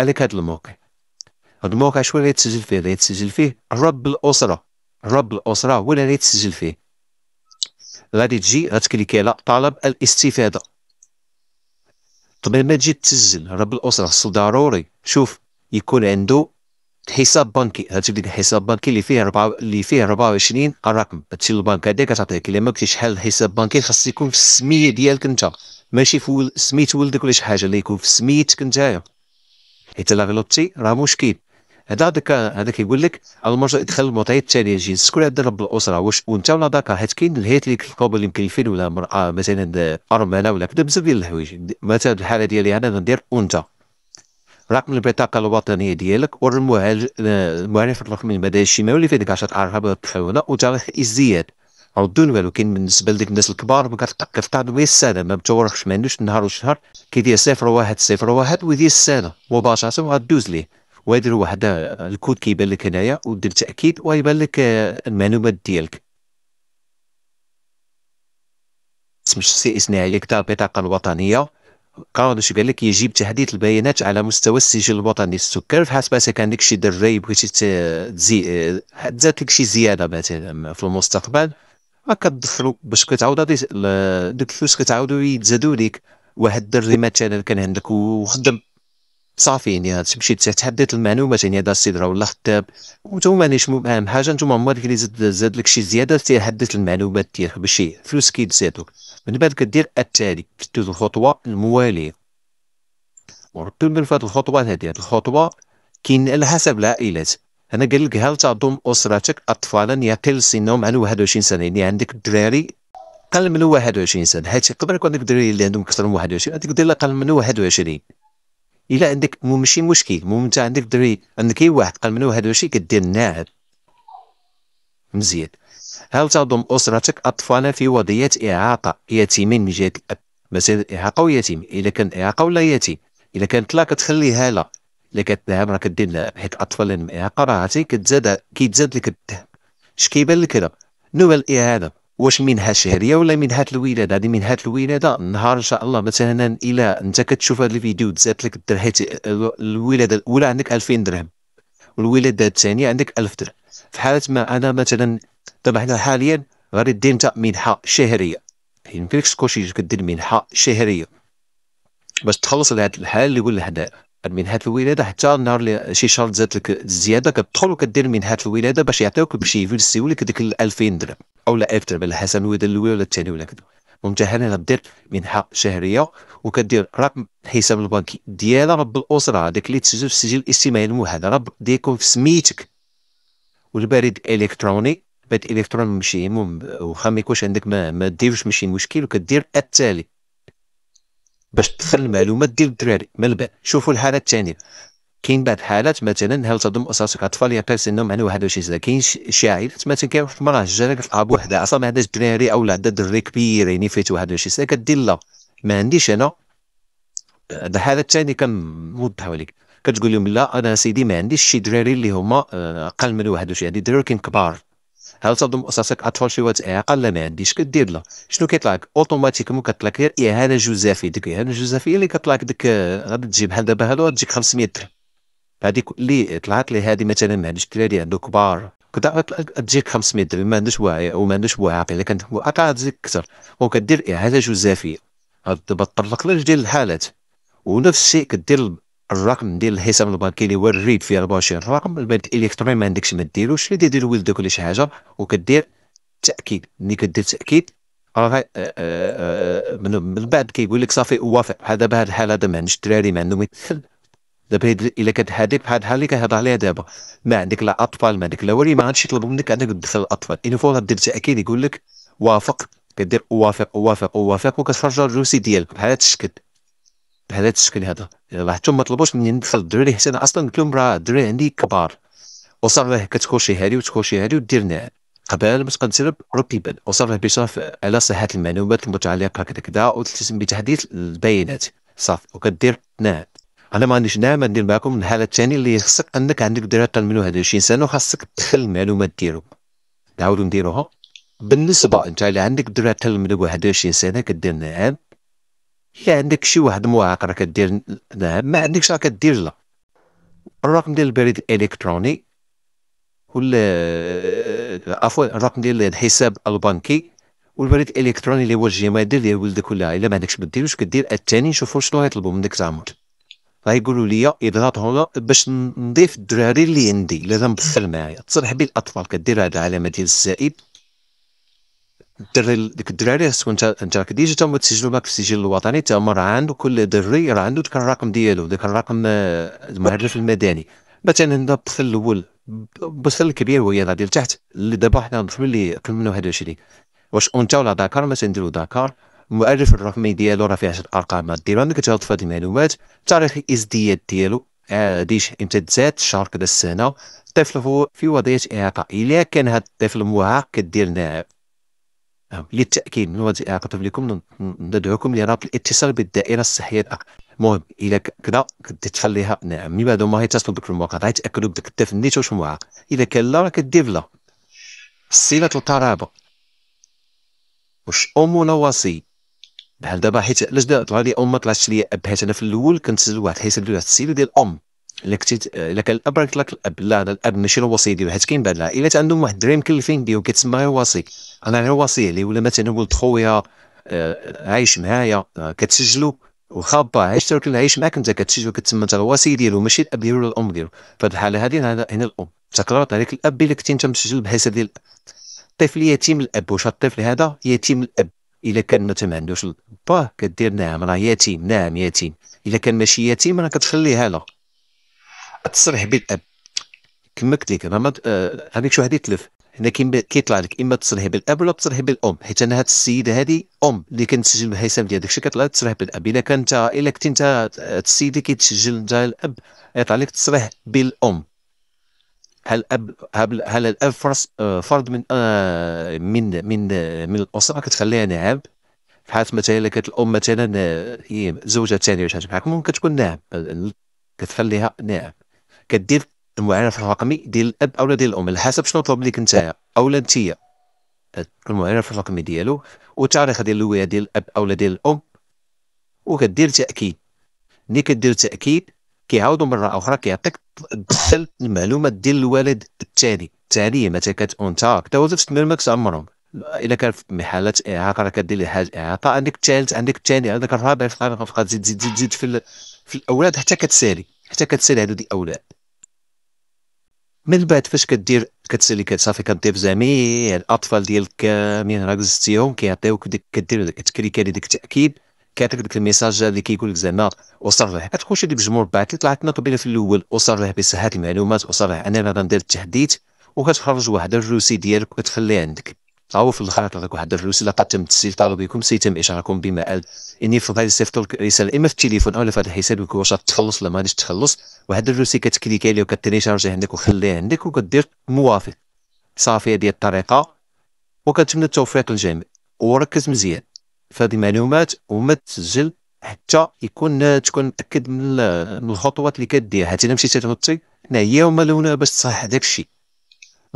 عليك هذا الموقع هذا الموقع شو اللي تسجل فيه اللي تسجل فيه رب الأسرة رب الأسرة ولا اللي تسجل فيه غادي تجي غتكليكي على طلب الاستفادة طبعا ما تجي تسجل رب الأسرة خصو ضروري شوف يكون عنده حساب بنكي هاتجيب ديك الحساب بنكي اللي فيه ربعة اللي فيه 24 الرقم هادشي البنك هذا كتعطيك الا ما كنتي شحال الحساب بنكي خاص يكون في السميه ديالك انت ماشي في سميت ولدك ولا شي حاجه اللي يكون في سميتك نتايا يتلعب على بتي راه مشكل هذا هذاك هذاك يقول لك المرجع يدخل المعطيات التاليه يجي شكون هذا رب الاسره واش انت ولا ذاك حيت كاين الهيت اللي الكوب اللي يمكن يفيد ولا مراه مثلا ارمله ولا كذا بزاف ديال الحوايج مثلا الحاله ديالي انا ندير انت رقم البطاقه الوطنيه ديالك ورموها المعرف الرقمي المدني الشمالي اللي فيه ديك 10 ارهاب التحوله وتاريخ الازدياد ردوا والو كاين بالنسبه لديك الناس الكبار كتلقى في تعرض السنه ما بتورخش ما عندوش النهار والشهر كيدير صفر واحد صفر واحد ويدير السنه مباشره وغدوز ليه ويدير واحد الكود كيبان لك هنايا ودير تاكيد ويبان لك المعلومات ديالك اسم الشخصي الاصطناعي كتاب البطاقه الوطنيه قانون قال لك يجب تحديث البيانات على مستوى السجل الوطني السكر حسب كان عندك شي دري بغيتي تزيد تزاد لك شي زياده مثلا في المستقبل كتضفرو باش كتعاود هادي ديك الفلوس كتعاودو يتزادو ليك واحد الدري مثلا كان عندك وخدم صافي يعني تمشي تحدد المعلومات يعني هذا السيد راه ولا خدام وانتم مانيش مهم حاجه انتم عمرك اللي زاد زاد لك شي زياده تحدد المعلومات ديالك باش الفلوس كيتزادوك من بعد كدير التالي كدوز الخطوه المواليه ورتب من فهاد الخطوات هادي هاد الخطوه كاين على حسب العائلات انا قال لك هل تضم اسرتك اطفالا يقل سنهم عن 21 سنه يعني عندك الدراري قل من 21 سنه حيت يقدر يكون عندك الدراري اللي عندهم اكثر من 21 عندك الدراري قل من 21 الا عندك مو ماشي مشكل مو انت عندك دري عندك اي واحد قل من 21 كدير ناعم مزيان هل تضم اسرتك اطفالا في وضعيه اعاقه يتيمين من جهه الاب مثلا اعاقه ويتيم اذا كان اعاقه ولا يتيم اذا كانت لا كتخليها لا اللي كتنعم راه كدير لعب حيت الاطفال اللي معاها قراءتي كتزاد كيتزاد لك الدهن اش كيبان لك هذا نوع الاعاده واش منحه شهريه ولا منحه الولاده هذه منحه الولاده نهار ان شاء الله مثلا الى انت كتشوف هذا الفيديو تزاد لك الدرهم الولاده الاولى عندك 2000 درهم والولاده الثانيه عندك 1000 درهم في حاله ما انا مثلا دابا حنا حاليا غادي دير انت منحه شهريه يعني يمكنك سكوشي كدير منحه شهريه باش تخلص لهاد الحال اللي لها الهدايا من هات الولاده حتى النهار اللي شي شهر زادت لك الزياده كتدخل وكدير من هات الولاده باش يعطيوك باش يفلسيو لك ديك ال 2000 درهم او لا 1000 درهم على حسب الولاده الاولى ولا الثانيه ولا كذا ممتهنه انا دير منحه شهريه وكدير رقم الحساب البنكي ديال رب الاسره هذاك اللي تسجل في السجل الاجتماعي الموحد راه ديكون في سميتك والبريد الالكتروني بريد الالكتروني ماشي مهم وخا ما يكونش عندك ما, ما ديرش ماشي مشكل وكدير التالي باش تدخل المعلومات ديال الدراري من بعد شوفوا الحاله الثانيه كاين بعض الحالات مثلا هل تضم اساسك اطفال يقيس انهم عن 21 سنه كاين شي عائلات مثلا كاين واحد المراه جا كتلعب وحده عصا ما عندهاش دراري او عندها دري كبير يعني فيت 21 سنه كدير لا ما عنديش انا هذا الحاله الثانيه كنوضحها لك كتقول لهم لا انا سيدي ما عنديش شي دراري اللي هما آه، اقل من 21 عندي دراري كاين كبار هل تظن شي اتفال اعاقه لا ما عنديش كدير لا شنو كيطلع لك اوتوماتيكمون كطلع لك غير اهانه إيه، جزافيه ديك الاهانه الجزافيه اللي كطلع لك ديك غادي تجي بحال دابا هادو تجيك 500 درهم هذيك اللي طلعت لي هذه مثلا ما عندوش دراري عنده كبار كدا تجيك 500 درهم ما عندوش واعي وما عندوش واعي الا كانت واعي تجيك اكثر وكدير اهانه إيه، جزافيه دابا تطلق لك ديال الحالات ونفس الشيء كدير الرقم ديال الحساب البنكي اللي هو الريد فيه 24 رقم البنك الالكتروني ما عندكش ما ديروش اللي دير ولدك ولا شي حاجه وكدير تاكيد ملي كدير تاكيد راه آه، آه، آه، من بعد كيقول لك صافي وافق بحال دابا هاد الحاله هذا ما عندش الدراري ما عندهم يتسل دابا الا كانت هذيك بحال اللي كنهضر عليها دابا ما عندك لا اطفال ما عندك لا والي ما غاديش يطلبوا منك انك تدخل الاطفال ان فوا دير تاكيد يقول لك وافق كدير وافق وافق وافق وكتفرج الروسي ديالك بحال هذا الشكل بهذا الشكل هذا لاحظتوا ما طلبوش مني ندخل الدراري حتى انا اصلا قلت لهم راه الدراري عندي كبار وصار له كتكوشي هذه وتكوشي هذه ودير نعم قبل ما تبقى تجرب ربي يبان وصار له بشرف على صحه المعلومات المتعلقه كذا كذا وتلتزم بتحديث البيانات صافي وكدير نعم انا ما عنديش نعم ندير معكم الحاله الثانيه اللي خصك انك عندك دراري اقل من 21 سنه وخاصك تدخل المعلومات ديالهم نعاودو نديروها بالنسبه انت اللي عندك دراري اقل من 21 سنه كدير نعم الا عندك شي واحد معاق راه كدير نعم ما عندكش راه كدير لا الرقم ديال البريد الالكتروني ولا عفوا الرقم ديال الحساب البنكي والبريد الالكتروني اللي هو الجيميل ديال ولدك ولا الا ما عندكش ما دير واش كدير الثاني نشوفوا شنو غيطلبوا منك زعما غيقولوا لي اضغط هنا باش نضيف الدراري اللي عندي لازم غنبخل معايا تصرح بالاطفال كدير هاد العلامه ديال الزائد الدري ديك الدراري خاصك انت انت كديجا تما تسجلوا معاك في السجل الوطني تما راه عنده كل دري راه عنده ديك الرقم ديالو ديك الرقم آه، المهرف المدني مثلا هنا الطفل الاول البصل الكبير هو يلاه لتحت تحت اللي دابا حنا الطفل اللي قبل منه هذا الشيء واش انت ولا داكار مثلا نديرو داكار المؤرف الرقمي ديالو راه فيه 10 ارقام ديالو عندك كتهض في هذه المعلومات تاريخ الازدياد ديالو ديش امتى تزاد الشهر كذا السنه الطفل هو في وضعيه اعاقه الا كان هذا الطفل معاق كدير آه، للتاكيد من وضع اعاقتهم لكم ندعوكم لرابط الاتصال بالدائره الصحيه المهم آه، الا كذا تخليها نعم من بعد ما يتصلوا بك في المواقع غيتاكدوا بدك تفنيت فنيت واش معاها كان لا راه كدير لا صله القرابه واش ام ولا وصي بحال دابا حيت علاش طلع لي ام ما طلعتش لي اب حيت انا في الاول كنت واحد حيت السيل ديال الام لكتيت الا كان الاب راك لك الاب لا هذا الاب ماشي هو ديالو حيت كاين بعض العائلات عندهم واحد الدريم كلفين ديالو كيتسمى غير وصي انا غير وصي لي ولا مثلا ولد خويا آه، عايش معايا آه، كتسجلو واخا با عايش عايش معاك انت كتسجلو كتسمى انت الوصي ديالو ماشي الاب ديالو ولا الام ديالو فهاد الحاله هادي هنا الام تكررت عليك الاب الا كنتي انت مسجل بحسب ديال الطفل يتيم الاب واش الطفل هذا يتيم الاب الا كان مثلا ما عندوش با كدير نعم راه يتيم نعم يتيم الا كان ماشي يتيم راه كتخليها له التصريح بالاب كما قلت لك آه، انا هذيك شو هذه تلف هنا كيطلع لك اما تصريح بالاب ولا تصريح بالام حيت انا هاد السيده هذه ام اللي تسجل بالهيثم ديال داكشي كيطلع تصريح بالاب اذا كان انت الا كنت انت آه، السيده اللي كيتسجل نتا الاب يطلع لك تصريح بالام هل اب هل, هل الاب آه، فرد من من من من الاسره كتخليها نعم في حاله مثلا الا كانت الام مثلا هي زوجة الثانيه ولا شي حاجه بحال ممكن تكون نعم كتخليها نعم كدير المعرف الرقمي ديال الاب اولا ديال الام على حسب شنو طلب ليك نتايا اولا انتيا المعرف الرقمي ديالو والتاريخ ديال الهويه ديال الاب اولا ديال الام وكدير تاكيد ملي كدير تاكيد كيعاودوا مره اخرى كيعطيك دخل المعلومات ديال الوالد الثاني التاليه متى كتونت حتى هو نفس ماكس عمرهم الا كان في محلات اعاقه راه كدير ليه حاجه اعاقه عندك الثالث عندك الثاني عندك الرابع في الخامس تزيد تزيد تزيد في, في الاولاد حتى كتسالي حتى كتسالي هادو دي الاولاد من بعد فاش كدير كتسالي صافي كدير زامي الاطفال ديالك من راك زدتيهم كيعطيوك ديك كدير تكريكه ديك التاكيد كيعطيك ديك الميساج اللي كيقول لك زعما اصرح كتخش ديك الجمهور بعد طلعت طلعتنا قبيله في الاول اصرح بصحه المعلومات اصرح انا غادي ندير التحديث وكتخرج واحد الروسي ديالك وكتخليه عندك أو في الآخر نعطيك واحد الوسيلة قد تم تسجيل طلبكم سيتم إشعاركم بما قال إني في هذه يصيفطوا لك رسالة إما في التليفون أو في هذا الحساب واش تخلص ولا ما غاديش تخلص واحد الروسي كتكليكي عليه وكتنيشارجيه عندك وخليه عندك وكدير موافق صافي هذه الطريقة وكنتمنى التوفيق للجميع وركز مزيان في هذه المعلومات وما تسجل حتى يكون تكون متاكد من الخطوات اللي كدير حتى الا مشيتي تغطي هنا هي وما لونها باش تصحح داك الشيء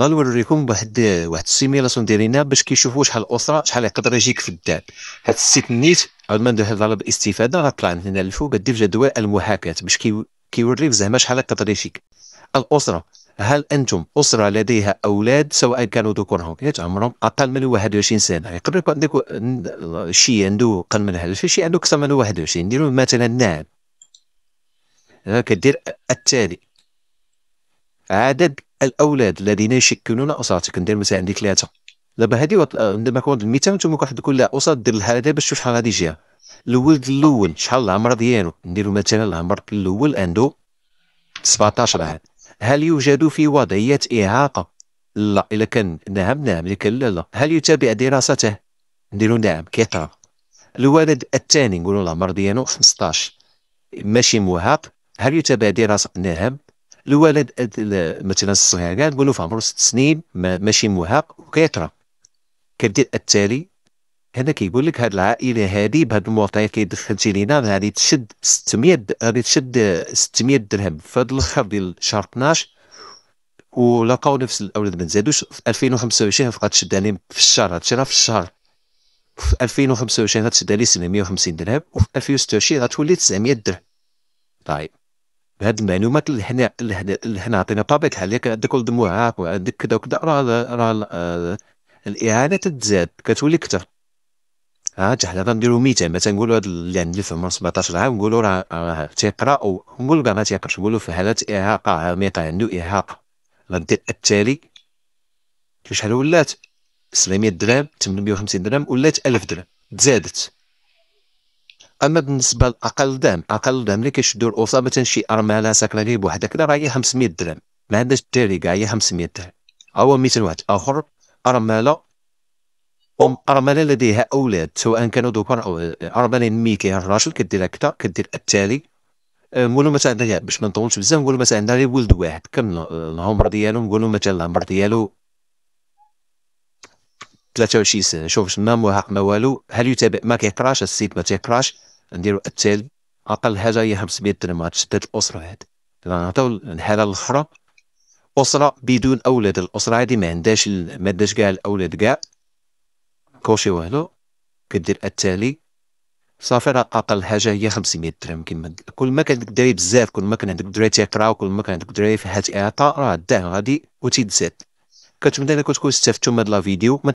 غنوريكم واحد واحد السيميلاسيون ديالنا باش كيشوفوا شحال الاسره شحال يقدر يجيك في الدار هاد السيت نيت عاد ما ندير باستفاده غطلع من هنا للفوق دير جدول المحاكاه باش كيوريك زعما شحال يقدر يجيك الاسره هل انتم اسره لديها اولاد سواء كانوا ذكور او اناث عمرهم اقل من 21 سنه يقدر يكون عندك شي عنده اقل من هذا شي عنده اكثر من 21 نديرو مثلا نعم كدير التالي عدد الاولاد الذين يشكلون اسرتك ندير مثلا عندي ثلاثه دابا هذه آه، عندما كنت المثال نتوما واحد كل اسره دير لها هذا باش تشوف شحال غادي يجيها الولد الاول شحال العمر ديالو نديرو مثلا العمر الاول عنده 17 عام هل يوجد في وضعيه اعاقه لا الا كان نعم نعم الا كان لا لا هل يتابع دراسته نديرو نعم كيقرا الولد الثاني نقولوا العمر ديالو 15 ماشي مهاق هل يتابع دراسه نعم الولد مثلا الصغير كاع نقولوا في عمره ست سنين ماشي مهاق وكيقرا كدير التالي هنا كيقول لك هذه العائله هادي بهاد المعطيات دخلتي لينا غادي تشد 600 غادي تشد 600 درهم في هذا الاخر ديال شهر 12 ولقاو نفس الاولاد ما تزادوش في 2025 فقط تشد عليهم في الشهر هادشي في الشهر في 2025 غتشد عليه 750 درهم وفي 2026 غتولي 900 درهم طيب بهاد المعلومات اللي حنا اللي حنا عطينا بطبيعه الحال عندك ولد معاق وعندك كذا وكذا راه راه آه، الاعانه تتزاد كتولي كثر ها حنا غنديرو مثال مثلا نقولوا هذا اللي عندي في عمر 17 عام نقولوا راه تيقرا ونقول راه ما تيقراش نقولوا في حالة اعاقه عميقه عنده اعاقه غندير التالي شحال ولات 700 درهم 850 درهم ولات 1000 درهم تزادت اما بالنسبه لاقل دعم اقل دعم اللي كيشدو الاسره مثلا شي ارمله ساكنه ليه كذا راه هي 500 درهم ما عندهاش الدري كاع هي 500 درهم هو 200 واحد اخر ارمله ام ارمله لديها اولاد سواء كانوا ذكر او ارمله مي كيها الراجل كدير هكذا كدير التالي أه، نقولوا مثلا باش ما نطولش بزاف نقولوا مثلا عندها غير ولد واحد كم العمر ديالو نقولوا مثلا العمر ديالو 23 سنه شوف ما مراهق ما والو هل يتابع ما كيقراش السيد ما تيقراش نديرو التالي اقل حاجه هي 500 درهم تشدد الاسره هذه نعطيو الحاله الاخرى اسره بدون اولاد الاسره هذه ما عندهاش ما عندهاش كاع الاولاد كاع كوشي والو كدير التالي صافي راه اقل حاجه هي 500 درهم كيما كل ما كان الدراري بزاف كل ما كان عندك الدراري تيقراو كل ما كان عندك الدراري في حياه اعطاء راه داه غادي وتيتزاد كنتمنى انكم تكونوا استفدتوا من هذا الفيديو